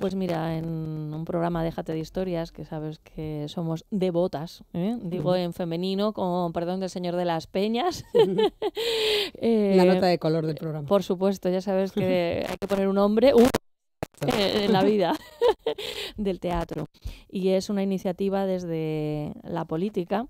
Pues mira, en un programa Déjate de historias, que sabes que somos devotas, ¿eh? digo en femenino, con perdón del señor de las peñas. Eh, la nota de color del programa. Por supuesto, ya sabes que hay que poner un hombre, uh, en la vida del teatro. Y es una iniciativa desde la política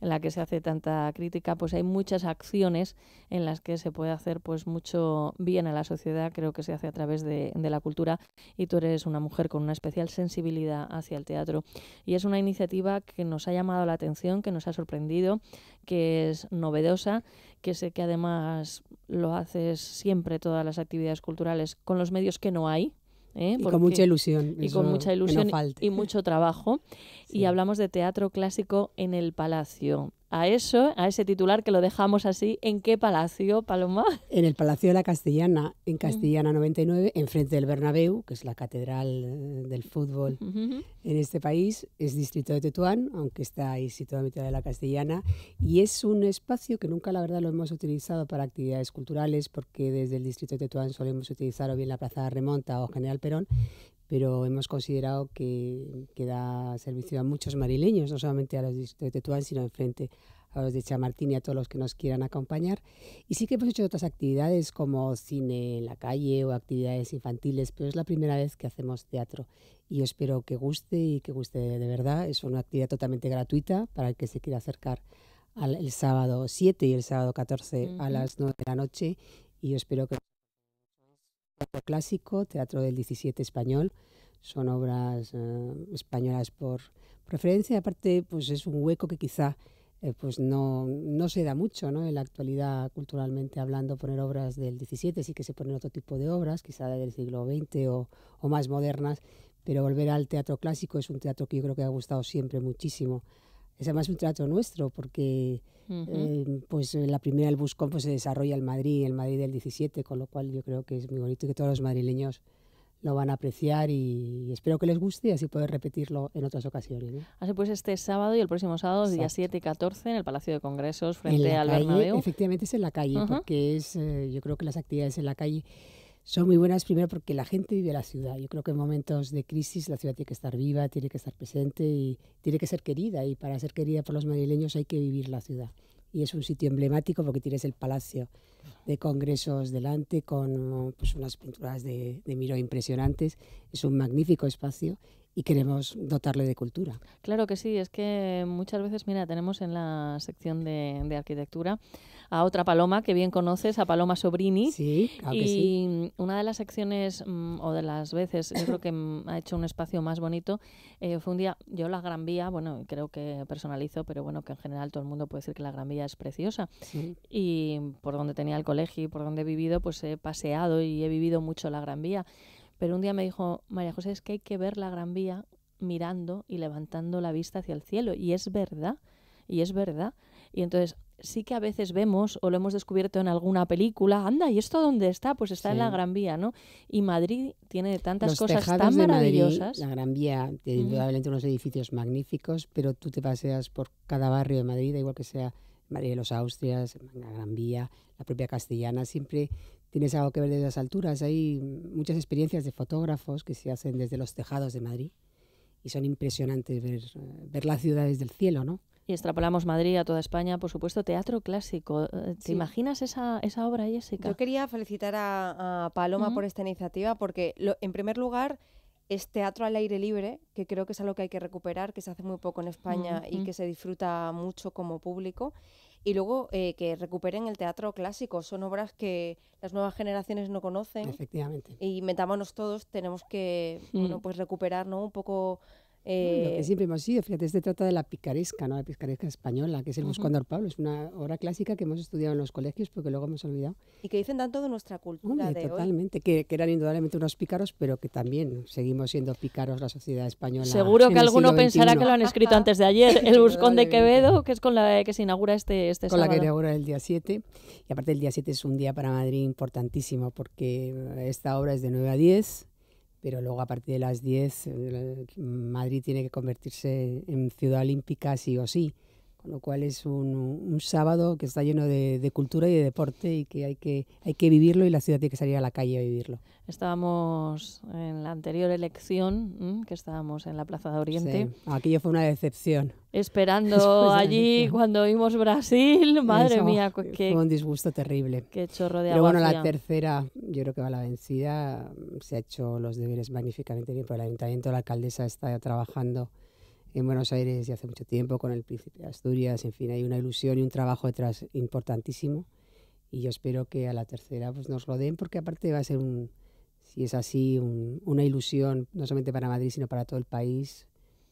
en la que se hace tanta crítica, pues hay muchas acciones en las que se puede hacer pues mucho bien a la sociedad, creo que se hace a través de, de la cultura y tú eres una mujer con una especial sensibilidad hacia el teatro. Y es una iniciativa que nos ha llamado la atención, que nos ha sorprendido, que es novedosa, que sé que además lo haces siempre todas las actividades culturales con los medios que no hay, ¿eh? y con mucha ilusión. Y con mucha ilusión y mucho trabajo. Y hablamos de teatro clásico en el Palacio a eso, a ese titular que lo dejamos así. ¿En qué palacio, Paloma? En el Palacio de la Castellana, en mm. Castellana 99, enfrente del Bernabéu, que es la catedral eh, del fútbol en este país. Es distrito de Tetuán, aunque está ahí situado en mitad de la Castellana. Y es un espacio que nunca, la verdad, lo hemos utilizado para actividades culturales, porque desde el distrito de Tetuán solemos utilizar o bien la Plaza Remonta o General Perón pero hemos considerado que, queda da servicio a muchos marileños, no solamente a los de Tetuán, sino enfrente a los de Chamartín y a todos los que nos quieran acompañar. Y sí que hemos hecho otras actividades como cine en la calle o actividades infantiles, pero es la primera vez que hacemos teatro. Y espero que guste y que guste de verdad. Es una actividad totalmente gratuita para el que se quiera acercar el sábado 7 y el sábado 14 a las 9 de la noche. Y espero que teatro clásico, teatro del 17 español. Son obras eh, españolas por preferencia. Aparte, pues es un hueco que quizá eh, pues no, se da mucho ¿no? en la actualidad, culturalmente hablando, poner obras del 17, sí que se ponen otro tipo de obras, quizá del siglo XX o, o más modernas, pero volver al teatro clásico es un teatro que yo creo que ha gustado siempre muchísimo es además un trato nuestro, porque em, pues eh, la primera el Buscón pues, se desarrolla en Madrid, el Madrid del 17, con lo cual yo creo que es muy bonito y que todos los madrileños lo van a apreciar y espero que les guste y así poder repetirlo en otras ocasiones. Así pues este sábado y el próximo sábado, día 7 y 14, en el Palacio de Congresos, frente al calle, Bernabéu. Efectivamente es en la calle, porque es, eh, yo creo que las actividades en la calle son muy buenas primero porque la gente vive la ciudad. Yo creo que en momentos de crisis la ciudad tiene que estar viva, tiene que estar presente y tiene que ser querida. Y para ser querida por los madrileños hay que vivir la ciudad. Y es un sitio emblemático porque tienes el Palacio de Congresos delante con pues, unas pinturas de, de Miro impresionantes. Es un magnífico espacio y queremos dotarle de cultura. Claro que sí, es que muchas veces, mira, tenemos en la sección de, arquitectura a otra Paloma que bien conoces, a Paloma Sobrini. y una de las secciones, mm, o de las veces, yo creo que ha hecho un espacio más bonito, eh, fue un día, yo la Gran Vía, bueno, creo que personalizo, pero bueno, que en general todo el mundo puede decir que la Gran Vía es preciosa. Y por donde tenía el colegio y por donde he vivido, pues he paseado y he vivido mucho la Gran Vía. Pero un día me dijo, María José, es que hay que ver la Gran Vía mirando y levantando la vista hacia el cielo. Y es verdad, y es verdad. Y entonces sí que a veces vemos o lo hemos descubierto en alguna película, anda, ¿y esto dónde está? Pues está en la Gran Vía, ¿no? Y Madrid tiene tantas cosas tan maravillosas. la Gran Vía tiene indudablemente unos edificios magníficos, pero tú te paseas por cada barrio de Madrid, igual que sea María de los Austrias, la Gran Vía, la propia Castellana, siempre tienes algo que ver desde las alturas. Hay muchas experiencias de fotógrafos que se hacen desde los tejados de Madrid y son impresionantes ver, ver la ciudad desde cielo, ¿no? Y extrapolamos Madrid a toda España, por supuesto, teatro clásico. Eh, ¿Te imaginas esa, esa, obra, Jessica? Yo quería felicitar a, Paloma por esta iniciativa porque, en primer lugar, es teatro al aire libre, que creo que es algo que hay que recuperar, que se hace muy poco en España y que se disfruta mucho como público y luego eh, que recuperen el teatro clásico. Son obras que las nuevas generaciones no conocen. Efectivamente. Y metámonos todos, tenemos que bueno, mm. pues recuperar ¿no? un poco lo que eh, siempre hemos sido, fíjate, se este trata de la picaresca, ¿no? La picaresca española, que es el Buscando al Pablo, es una obra clásica que hemos estudiado en los colegios porque luego hemos olvidado. Y que dicen tanto de nuestra cultura de totalmente, hoy. Que, que, eran indudablemente unos pícaros, pero que también seguimos siendo pícaros la sociedad española. Seguro que alguno pensará que lo han escrito antes de ayer, el Buscón de Quevedo, que es con la que se inaugura este, este sábado. Con la que inaugura el día 7, y aparte el día 7 es un día para Madrid importantísimo porque esta obra es de 9 a 10, pero luego a partir de las 10 eh, Madrid tiene que convertirse en ciudad olímpica sí o sí con lo cual es un, un sábado que está lleno de, cultura y de deporte y que hay, que hay que vivirlo y la ciudad tiene que salir a la calle a vivirlo. Estábamos en la anterior elección, que estábamos en la Plaza de Oriente. Sí. Aquello fue una decepción. Esperando allí cuando vimos Brasil, madre mía, qué, fue un disgusto terrible. Qué chorro de Pero bueno, la tercera, yo creo que va la vencida. Se ha hecho los deberes magníficamente bien por el ayuntamiento, la alcaldesa está trabajando en Buenos Aires y hace mucho tiempo, con el Príncipe de Asturias, en fin, hay una ilusión y un trabajo detrás importantísimo. Y yo espero que a la tercera pues, nos lo den, porque aparte va a ser, un, si es así, una ilusión, no solamente para Madrid, sino para todo el país,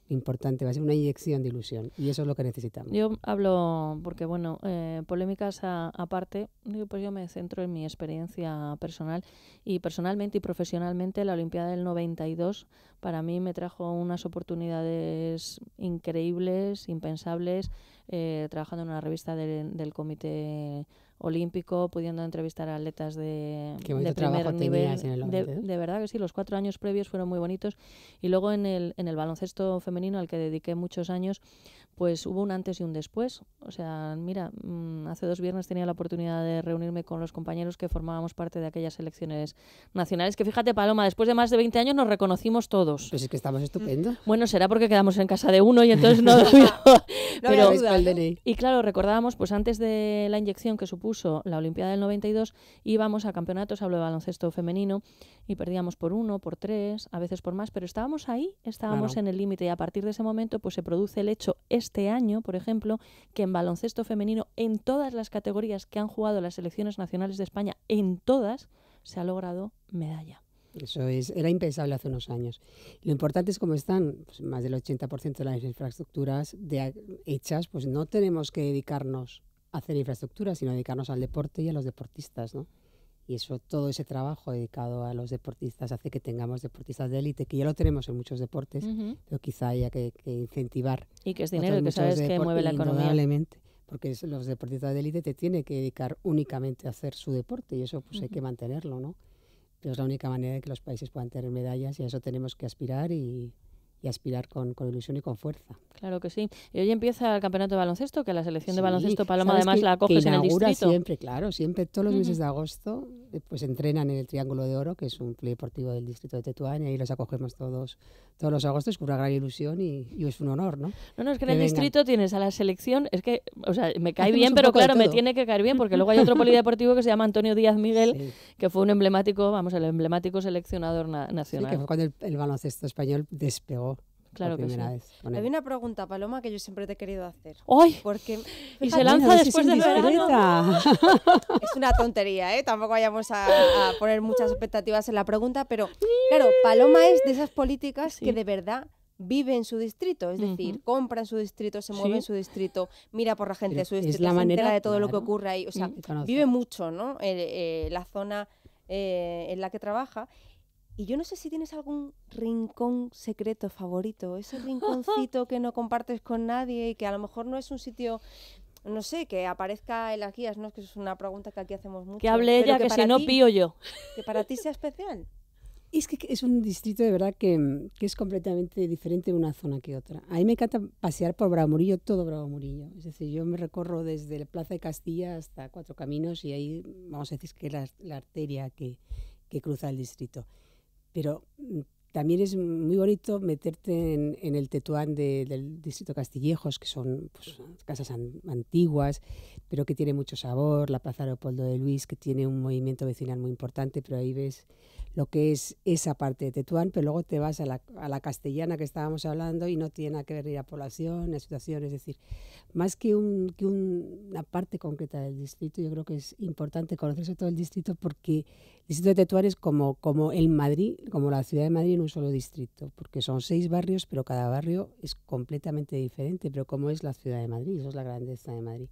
importante va a ser una inyección de ilusión y eso es lo que necesitamos. Yo hablo, porque bueno, eh, polémicas aparte, pues yo me centro en mi experiencia personal y personalmente y profesionalmente la Olimpiada del 92 para mí me trajo unas oportunidades increíbles, impensables eh, trabajando en una revista del, Comité Olímpico, pudiendo entrevistar a atletas de, de primer nivel. de, verdad que sí, los cuatro años previos fueron muy bonitos. Y luego en el, baloncesto femenino, al que dediqué muchos años, pues hubo un antes y un después. O sea, mira, mm, hace dos viernes tenía la oportunidad de reunirme con los compañeros que formábamos parte de aquellas elecciones nacionales, que fíjate, Paloma, después de más de 20 años nos reconocimos todos. Pues es que estamos estupendo Bueno, será porque quedamos en casa de uno y entonces no... Y claro, recordábamos, pues antes de la inyección que supuso la Olimpiada del 92, íbamos a campeonatos, hablo de baloncesto femenino, y perdíamos por uno, por tres, a veces por más, pero estábamos ahí, estábamos en el límite, y a partir de ese momento, pues se produce el hecho este año, por ejemplo, que en baloncesto femenino, en todas las categorías que han jugado las selecciones nacionales de España, en todas, se ha logrado medalla. Eso era impensable hace unos años. Lo importante es cómo están pues, más del 80% de las infraestructuras de, hechas, pues no tenemos que dedicarnos a hacer infraestructuras, sino dedicarnos al deporte y a los deportistas, ¿no? Y eso, todo ese trabajo dedicado a los deportistas hace que tengamos deportistas de élite, que ya lo tenemos en muchos deportes, pero quizá haya que, incentivar. Y que es dinero, que sabes que mueve la economía porque los deportistas de élite te tienen que dedicar únicamente a hacer su deporte y eso pues hay que mantenerlo, ¿no? es la única manera de que los países puedan tener medallas y a eso tenemos que aspirar y, aspirar con, con, ilusión y con fuerza. Claro que sí. Y hoy empieza el campeonato de baloncesto, que la selección de baloncesto Paloma además la acoge en el distrito. siempre, claro, siempre todos los meses de agosto pues entrenan en el Triángulo de Oro, que es un club deportivo del distrito de Tetuán, y ahí los acogemos todos todos los agostos, es una gran ilusión y, es un honor, ¿no? No, no, es que, en el distrito tienes a la selección, es que, o sea, me cae bien, pero claro, me tiene que caer bien, porque luego hay otro polideportivo que se llama Antonio Díaz Miguel, que fue un emblemático, vamos, el emblemático seleccionador nacional. Sí, que fue cuando el baloncesto español despegó. Claro que sí. Había una pregunta, Paloma, que yo siempre te he querido hacer. ¡Ay! Porque, y se lanza después de verano. Es una tontería, ¿eh? Tampoco vayamos a, poner muchas expectativas en la pregunta, pero claro, Paloma es de esas políticas que de verdad vive en su distrito, es decir, compra en su distrito, se mueve en su distrito, mira por la gente de su distrito, es la manera, de todo lo que ocurre ahí, o sea, vive mucho, ¿no? Eh, eh, la zona eh, en la que trabaja y yo no sé si tienes algún rincón secreto favorito, ese rinconcito que no compartes con nadie y que a lo mejor no es un sitio, no sé, que aparezca en las guías, ¿no? Que es una pregunta que aquí hacemos mucho. Que hable ella, que, que si no pío yo. Que para ti sea especial. Es que es un distrito de verdad que, que, es completamente diferente de una zona que otra. A mí me encanta pasear por Bravo Murillo, todo Bravo Murillo. Es decir, yo me recorro desde la Plaza de Castilla hasta Cuatro Caminos y ahí, vamos a decir, que es la, la arteria que, que, cruza el distrito pero mm, también es muy bonito meterte en, el tetuán del distrito Castillejos, que son pues, casas antiguas, pero que tiene mucho sabor. La Plaza Leopoldo de Luis, que tiene un movimiento vecinal muy importante, pero ahí ves lo que es esa parte de Tetuán, pero luego te vas a la, a la castellana que estábamos hablando y no tiene nada que ver ni la población, la situación, es decir, más que, un, que una parte concreta del distrito, yo creo que es importante conocerse todo el distrito porque el distrito de Tetuán es como, como el Madrid, como la ciudad de Madrid un solo distrito, porque son seis barrios, pero cada barrio es completamente diferente, pero como es la ciudad de Madrid, eso es la grandeza de Madrid.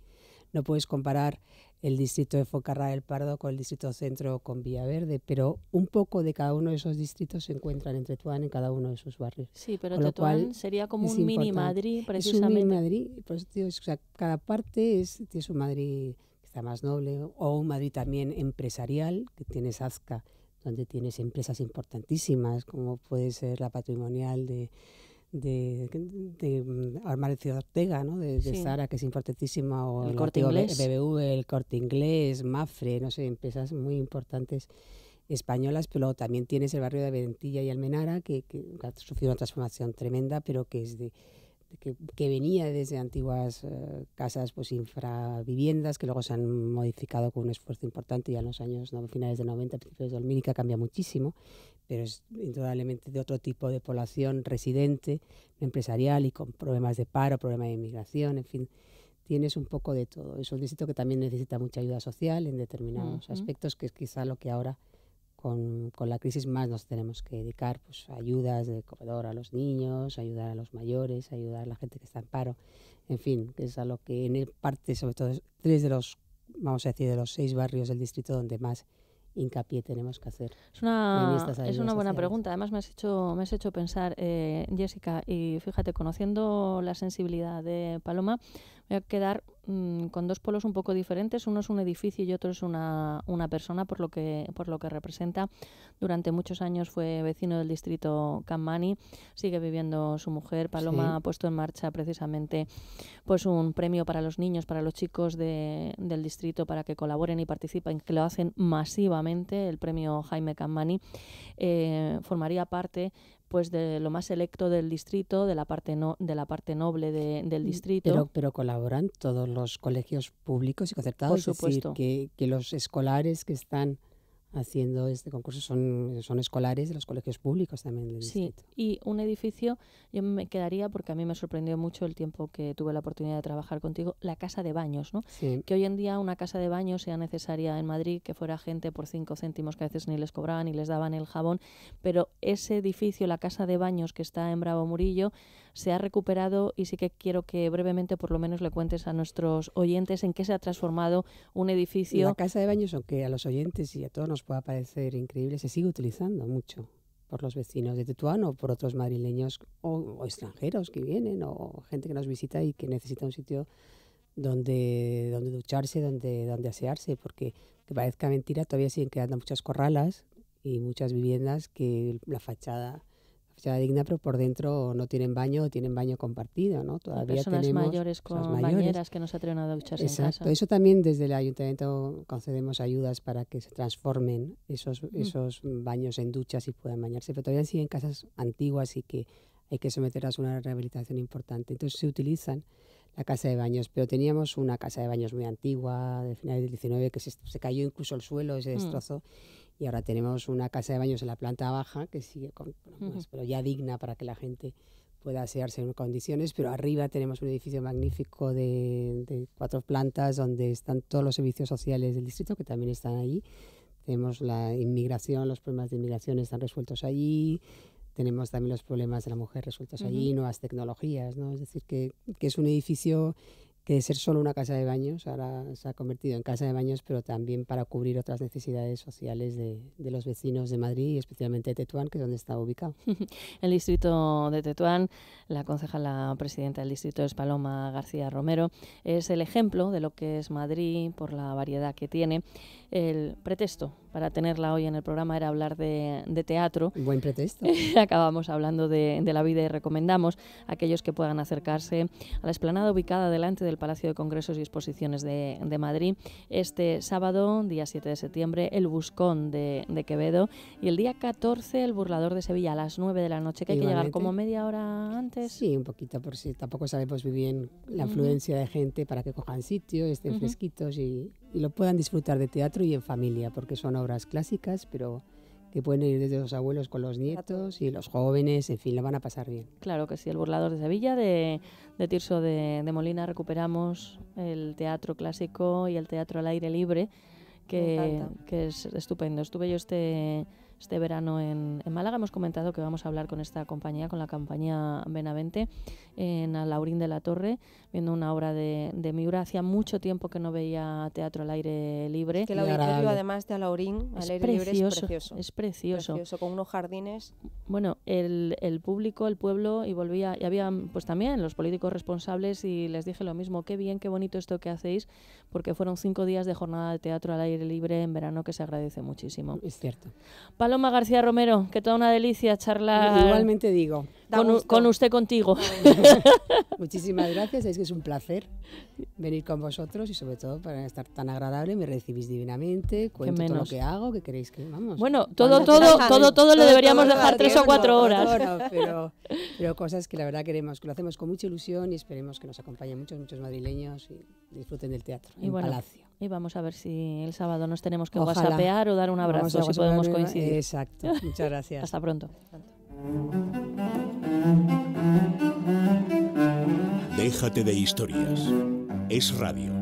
No puedes comparar el distrito de Focarrá del Pardo con el distrito centro con Villaverde, pero un poco de cada uno de esos distritos se encuentran en Tetuán en cada uno de sus barrios. Sí, pero Tetuán sería como un mini Madrid, precisamente. Es un mini Madrid, por eso digo, cada parte es, tiene su Madrid que está más noble, o un Madrid también empresarial, que tiene Azca donde tienes empresas importantísimas, como puede ser la patrimonial de, de, de, mm, Ciudad Ortega, ¿no? de, Zara, Sara, que es importantísima, o el, corte inglés. BBV, el corte inglés, Mafre, no sé, empresas muy importantes españolas, pero también tienes el barrio de Aventilla y Almenara, que ha sufrido una transformación tremenda, pero que es de que, venía desde antiguas eh, casas, pues infraviviendas, que luego se han modificado con un esfuerzo importante ya en los años finales de 90, principios de 2000, cambia muchísimo, pero es indudablemente de otro tipo de población residente, empresarial y con problemas de paro, problemas de inmigración, en fin tienes un poco de todo. Es un distrito que también necesita mucha ayuda social en determinados aspectos, que es quizá lo que ahora con, la crisis más nos tenemos que dedicar pues, ayudas de comedor a los niños, ayudar a los mayores, ayudar a la gente que está en paro. En fin, es a lo que en parte, sobre todo, tres de los, vamos a decir, de los seis barrios del distrito donde más hincapié tenemos que hacer. Es una, es una buena pregunta. Además, me has hecho, me has hecho pensar, eh, Jessica, y fíjate, conociendo la sensibilidad de Paloma, voy a quedar mm, con dos polos un poco diferentes. Uno es un edificio y otro es una, una, persona, por lo, que, por lo que representa. Durante muchos años fue vecino del distrito Cammani, sigue viviendo su mujer. Paloma ha puesto en marcha precisamente pues un premio para los niños, para los chicos del distrito, para que colaboren y participen, que lo hacen masivamente. El premio Jaime Cammani eh, formaría parte pues de lo más electo del distrito, de la parte no, de la parte noble del mm, distrito. Pero, colaboran todos los colegios públicos y concertados, Por supuesto. que los escolares que están haciendo este concurso son, son escolares de los colegios públicos también sí, Y un edificio, yo me quedaría, porque a mí me sorprendió mucho el tiempo que tuve la oportunidad de trabajar contigo, la casa de baños, ¿no? Que hoy en día una casa de baños sea necesaria en Madrid, que fuera gente por cinco céntimos que a veces ni les cobraban ni les daban el jabón, pero ese edificio, la casa de baños que está en Bravo Murillo, se ha recuperado y sí que quiero que brevemente por lo menos le cuentes a nuestros oyentes en qué se ha transformado un edificio. La casa de baños, aunque a los oyentes y a todos nos pueda parecer increíble, se sigue utilizando mucho por los vecinos de Tetuán o por otros madrileños o, extranjeros que vienen o gente que nos visita y que necesita un sitio donde, donde ducharse, donde, donde asearse, porque que parezca mentira, todavía siguen quedando muchas corralas y muchas viviendas que la fachada digna, pero por dentro no tienen baño o tienen baño compartido, ¿no? Todavía personas mayores con bañeras que no se atreven a ducharse Exacto. en casa. Eso también desde el ayuntamiento concedemos ayudas para que se transformen esos, mm. esos baños en duchas y puedan bañarse, pero todavía siguen casas antiguas y que hay que someterlas a una rehabilitación importante. Entonces se utilizan la casa de baños, pero teníamos una casa de baños muy antigua, de finales del 19, que se, cayó incluso el suelo, se mm. destrozó y ahora tenemos una casa de baños en la planta baja que sigue con, bueno, pues, pero ya digna para que la gente pueda asearse en condiciones, pero arriba tenemos un edificio magnífico de, cuatro plantas donde están todos los servicios sociales del distrito que también están allí. Tenemos la inmigración, los problemas de inmigración están resueltos allí, tenemos también los problemas de la mujer resueltos allí, nuevas tecnologías, ¿no? Es decir, que, que es un edificio que de ser solo una casa de baños ahora se ha convertido en casa de baños, pero también para cubrir otras necesidades sociales de, los vecinos de Madrid especialmente de Tetuán, que es donde está ubicado. El distrito de Tetuán, la concejala presidenta del distrito es Paloma García Romero, es el ejemplo de lo que es Madrid por la variedad que tiene. El pretexto para tenerla hoy en el programa era hablar de, de teatro. Buen pretexto. Acabamos hablando de, la vida y recomendamos a aquellos que puedan acercarse a la esplanada ubicada delante del Palacio de Congresos y Exposiciones de, Madrid este sábado, día 7 de septiembre, el Buscón de, Quevedo y el día 14 el Burlador de Sevilla a las 9 de la noche, que hay que llegar como media hora antes. Sí, un poquito, por si tampoco sabemos pues, muy bien la afluencia de gente para que cojan sitio, estén fresquitos y y lo puedan disfrutar de teatro y en familia, porque son obras clásicas, pero que pueden ir desde los abuelos con los nietos y los jóvenes, en fin, lo van a pasar bien. Claro que sí, el Burlador de Sevilla de, Tirso de, Molina recuperamos el teatro clásico y el teatro al aire libre, que, que es estupendo. Estuve yo este este verano en, Málaga. Hemos comentado que vamos a hablar con esta compañía, con la compañía Benavente, en Alaurín de la Torre, viendo una obra de, Miura. Hacía mucho tiempo que no veía teatro al aire libre. que el auditorio, además de Alaurín, al aire libre es precioso. Es con unos jardines. Bueno, el, público, el pueblo, y volvía, y había pues también los políticos responsables, y les dije lo mismo, qué bien, qué bonito esto que hacéis, porque fueron cinco días de jornada de teatro al aire libre en verano que se agradece muchísimo. Es cierto. Paloma García Romero, que toda una delicia charlar. Igualmente digo. Con, usted contigo. Muchísimas gracias, es que es un placer venir con vosotros y sobre todo para estar tan agradable, me recibís divinamente, cuento lo que hago, que queréis que vamos. Bueno, todo todo todo, todo, lo deberíamos dejar tres o cuatro horas. pero, pero, cosas que la verdad queremos, que lo hacemos con mucha ilusión y esperemos que nos acompañen muchos, muchos madrileños y disfruten del teatro en Palacio y vamos a ver si el sábado nos tenemos que Ojalá. o dar un abrazo, si podemos coincidir. Exacto, muchas gracias. Hasta pronto. Déjate de historias. Es radio.